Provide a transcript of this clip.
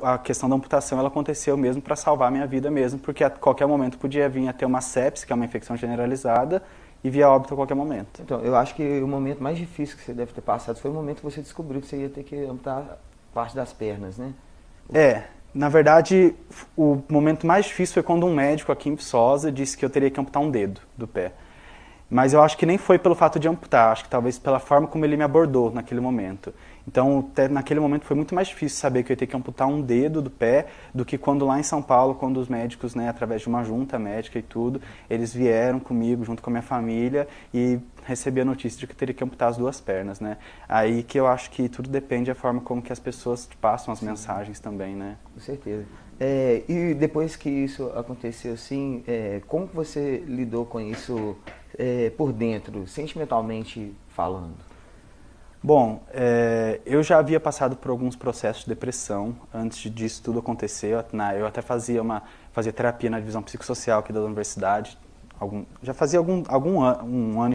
a questão da amputação ela aconteceu mesmo para salvar a minha vida mesmo, porque a qualquer momento podia vir a ter uma sepse, que é uma infecção generalizada, e via óbito a qualquer momento. Então, eu acho que o momento mais difícil que você deve ter passado foi o momento que você descobriu que você ia ter que amputar parte das pernas, né? É, na verdade, o momento mais difícil foi quando um médico aqui em Viçosa disse que eu teria que amputar um dedo do pé. Mas eu acho que nem foi pelo fato de amputar, acho que talvez pela forma como ele me abordou naquele momento. Então, naquele momento foi muito mais difícil saber que eu ia ter que amputar um dedo do pé do que quando lá em São Paulo, quando os médicos, né, através de uma junta médica e tudo, eles vieram comigo, junto com a minha família, e recebi a notícia de que eu teria que amputar as duas pernas, né? Aí que eu acho que tudo depende da forma como que as pessoas passam as mensagens também, né? Com certeza. É, e depois que isso aconteceu, assim, é, como você lidou com isso é, por dentro, sentimentalmente falando? Bom, é, eu já havia passado por alguns processos de depressão antes disso tudo acontecer. Eu, até fazia uma fazia terapia na divisão psicossocial aqui da universidade. Algum, já fazia algum, algum an, um ano